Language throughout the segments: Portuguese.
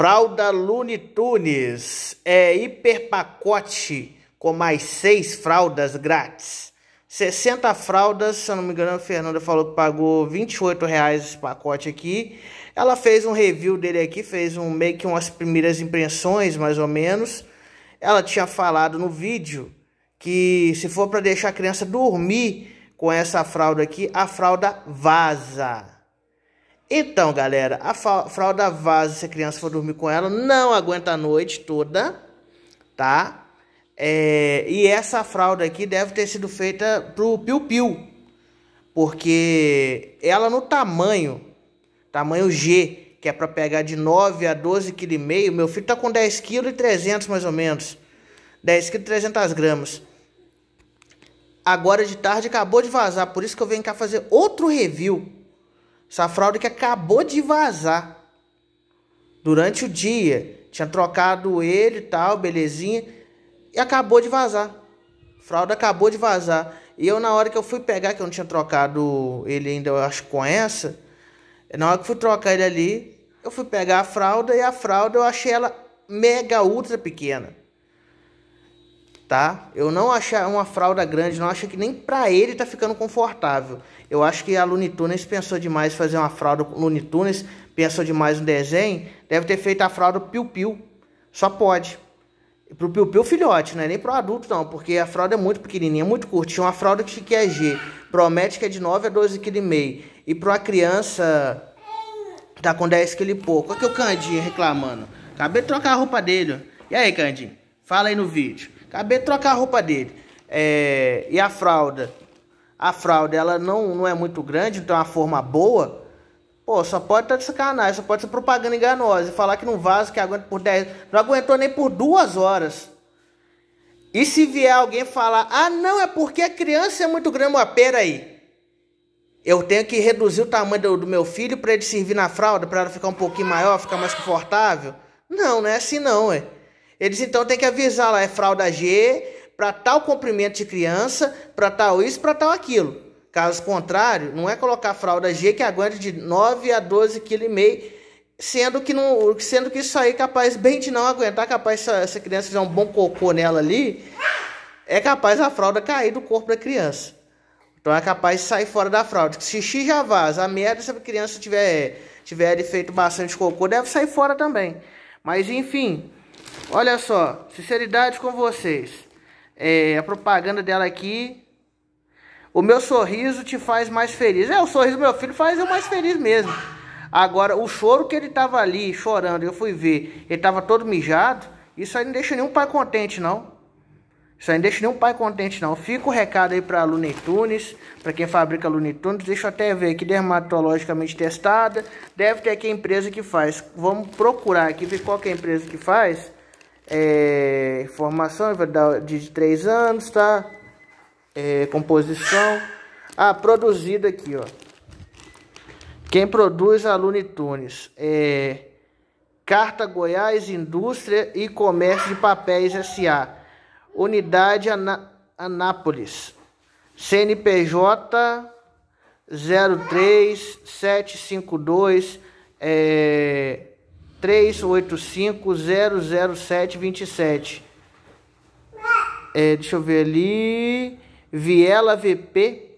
Fralda Looney Tunes é hiperpacote com mais seis fraldas grátis. 60 fraldas, se eu não me engano, a Fernanda falou que pagou 28 reais esse pacote aqui. Ela fez um review dele aqui, fez um meio que umas primeiras impressões, mais ou menos. Ela tinha falado no vídeo que se for para deixar a criança dormir com essa fralda aqui, a fralda vaza. Então, galera, a fralda vaza se a criança for dormir com ela, não aguenta a noite toda, tá? É, e essa fralda aqui deve ter sido feita pro piu-piu, porque ela no tamanho, tamanho G, que é para pegar de 9 a 12,5 kg, meu filho tá com 10 kg e 300 mais ou menos. 10 kg 300 gramas. Agora de tarde acabou de vazar, por isso que eu venho cá fazer outro review essa fraude que acabou de vazar durante o dia. Tinha trocado ele e tal, belezinha. E acabou de vazar. A fraude acabou de vazar. E eu, na hora que eu fui pegar, que eu não tinha trocado ele ainda, eu acho, com essa. Na hora que fui trocar ele ali, eu fui pegar a fralda e a fralda eu achei ela mega ultra pequena tá? Eu não acho uma fralda grande, não acho que nem pra ele tá ficando confortável. Eu acho que a Looney Tunes pensou demais fazer uma fralda Looney Tunes, pensou demais no desenho, deve ter feito a fralda Piu Piu. Só pode. Pro Piu Piu filhote, não é nem pro adulto não, porque a fralda é muito pequenininha, muito curta. Tinha uma fralda que é G, promete que é de 9 a 12 kg e para uma criança tá com 10 kg pouco. Olha que o Candinho reclamando. Acabei de trocar a roupa dele. E aí, Candinho? Fala aí no vídeo. Acabei de trocar a roupa dele. É, e a fralda. A fralda, ela não, não é muito grande, então tem uma forma boa. Pô, só pode estar tá de sacanagem, só pode ser propaganda enganosa. E falar que não vaso, que aguenta por 10... Não aguentou nem por duas horas. E se vier alguém falar, ah, não, é porque a criança é muito grande. uma pera aí Eu tenho que reduzir o tamanho do, do meu filho para ele servir na fralda, para ela ficar um pouquinho maior, ficar mais confortável? Não, não é assim não, é. Eles então têm que avisar lá, é fralda G, para tal comprimento de criança, para tal isso, para tal aquilo. Caso contrário, não é colocar fralda G que aguenta de 9 a 12,5 kg, sendo que não, sendo que isso aí é capaz bem de não aguentar, capaz se essa criança fizer um bom cocô nela ali, é capaz a fralda cair do corpo da criança. Então é capaz de sair fora da fralda. Xixi já vaza. A merda, se a criança tiver, tiver feito bastante cocô, deve sair fora também. Mas enfim, Olha só, sinceridade com vocês. É, a propaganda dela aqui. O meu sorriso te faz mais feliz. É, o sorriso do meu filho faz eu mais feliz mesmo. Agora, o choro que ele tava ali chorando, eu fui ver, ele tava todo mijado. Isso aí não deixa nenhum pai contente, não. Isso aí não deixa nenhum pai contente, não. Fica o recado aí para Lunetunes Tunes, para quem fabrica Lunetunes Deixa eu até ver aqui, dermatologicamente testada. Deve ter aqui a empresa que faz. Vamos procurar aqui, ver qual que é a empresa que faz. É, é dar de 3 anos, tá? É, composição. Ah, produzida aqui, ó. Quem produz a Lunetunes É, Carta Goiás Indústria e Comércio de Papéis S.A., Unidade Ana Anápolis, CNPJ 03752 é, 385-00727. É, deixa eu ver ali. Viela VP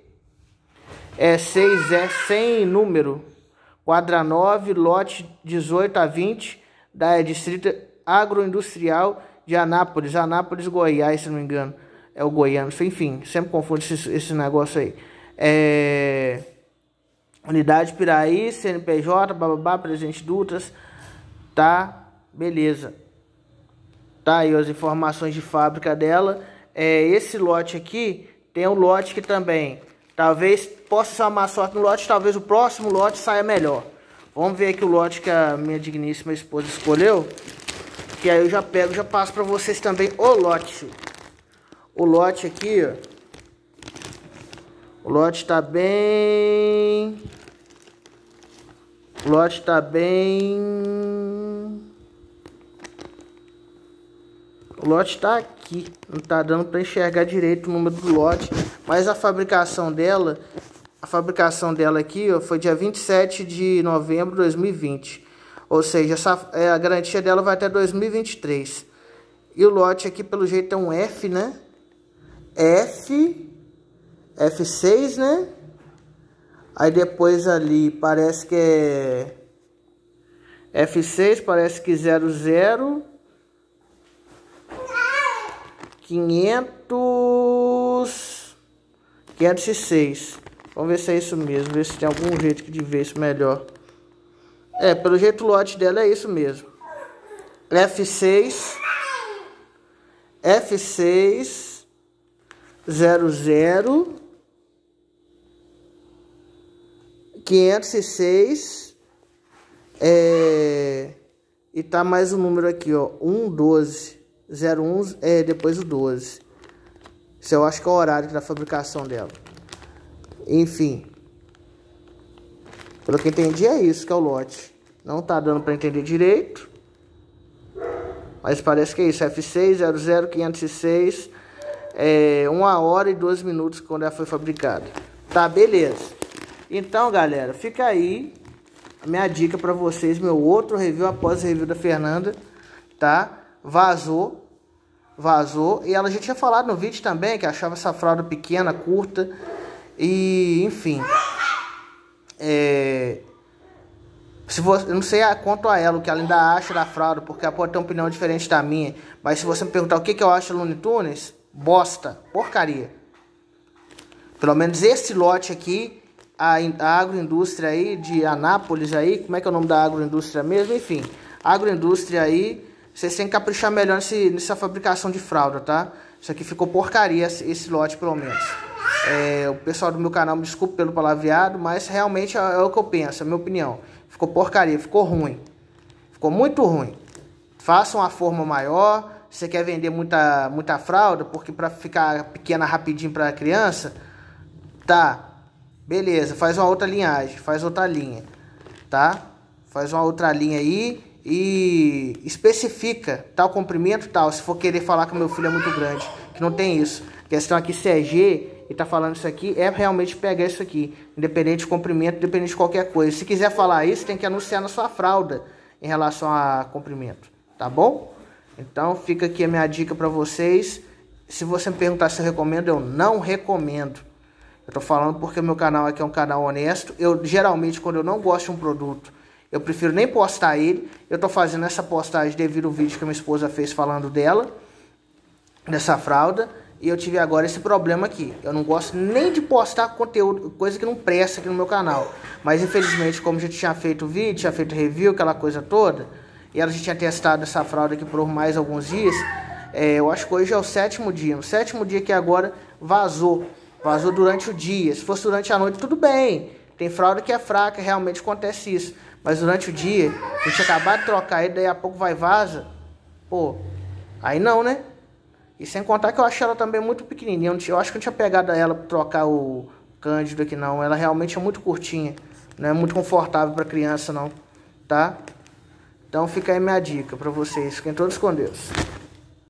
é 6 é sem número. Quadra 9, lote 18 a 20 da distrita agroindustrial de Anápolis, Anápolis, Goiás, se não me engano, é o Goiano, enfim, sempre confundo esse, esse negócio aí. É, Unidade Piraí, CNPJ, bababá, Presidente Dutas, tá? Beleza. Tá aí as informações de fábrica dela. É, esse lote aqui tem um lote que também, talvez possa chamar sorte no lote, talvez o próximo lote saia melhor. Vamos ver aqui o lote que a minha digníssima esposa escolheu. Que aí eu já pego, já passo para vocês também o lote. O lote aqui, ó. O lote tá bem... O lote tá bem... O lote tá aqui. Não tá dando para enxergar direito o número do lote. Mas a fabricação dela... A fabricação dela aqui ó, foi dia 27 de novembro de 2020. Ou seja, essa, é, a garantia dela vai até 2023. E o lote aqui, pelo jeito, é um F, né? F, F6, né? Aí depois ali parece que é F6, parece que 00 500 506. Vamos ver se é isso mesmo, ver se tem algum jeito de ver isso melhor. É, pelo jeito o lote dela é isso mesmo. F6 F6 00 506 é, e tá mais um número aqui, ó, 112 01 é depois o 12. Isso eu acho que é o horário da fabricação dela. Enfim. Pelo que entendi é isso que é o lote. Não tá dando para entender direito. Mas parece que é isso. f 600506 é uma hora e 12 minutos quando ela foi fabricada. Tá, beleza. Então, galera, fica aí a minha dica para vocês, meu outro review após o review da Fernanda, tá? Vazou, vazou. E ela já tinha falado no vídeo também que achava essa fralda pequena, curta e enfim. É, se você, eu não sei a, ah, quanto a ela, o que ela ainda acha da fralda, porque ela pode ter uma opinião diferente da minha. Mas se você me perguntar o que, que eu acho do Looney Tunes, bosta, porcaria. Pelo menos esse lote aqui, a, a agroindústria aí de Anápolis aí, como é que é o nome da agroindústria mesmo? Enfim, agroindústria aí, vocês têm que caprichar melhor nesse, nessa fabricação de fralda, tá? Isso aqui ficou porcaria, esse lote pelo menos. É, o pessoal do meu canal me desculpe pelo palavreado, mas realmente é, é, o que eu penso, é a minha opinião. Ficou porcaria, ficou ruim. Ficou muito ruim. Faça uma forma maior. Se você quer vender muita, muita fralda, porque para ficar pequena rapidinho para a criança, tá. Beleza, faz uma outra linhagem, faz outra linha, tá? Faz uma outra linha aí e especifica tal comprimento, tal. Se for querer falar que o meu filho é muito grande, que não tem isso. Questão aqui se é G, e tá falando isso aqui é realmente pegar isso aqui, independente de comprimento, independente de qualquer coisa. Se quiser falar isso, tem que anunciar na sua fralda em relação a comprimento, tá bom? Então fica aqui a minha dica para vocês. Se você me perguntar se eu recomendo, eu não recomendo. Eu tô falando porque meu canal aqui é um canal honesto. Eu geralmente quando eu não gosto de um produto, eu prefiro nem postar ele. Eu tô fazendo essa postagem devido ao vídeo que minha esposa fez falando dela, dessa fralda. E eu tive agora esse problema aqui. Eu não gosto nem de postar conteúdo, coisa que não presta aqui no meu canal. Mas infelizmente, como já tinha feito vídeo, tinha feito review, aquela coisa toda, e ela já tinha testado essa fralda aqui por mais alguns dias, é, eu acho que hoje é o sétimo dia. O sétimo dia que agora vazou. Vazou durante o dia. Se fosse durante a noite, tudo bem. Tem fralda que é fraca, realmente acontece isso. Mas durante o dia, a gente acabar de trocar e daí a pouco vai vaza. Pô, aí não, né? E sem contar que eu achei ela também muito pequenininha. Eu, tinha, eu acho que eu não tinha pegado ela pra trocar o Cândido aqui, não. Ela realmente é muito curtinha. Não é muito confortável pra criança, não. Tá? Então fica aí minha dica pra vocês. Fiquem todos com Deus.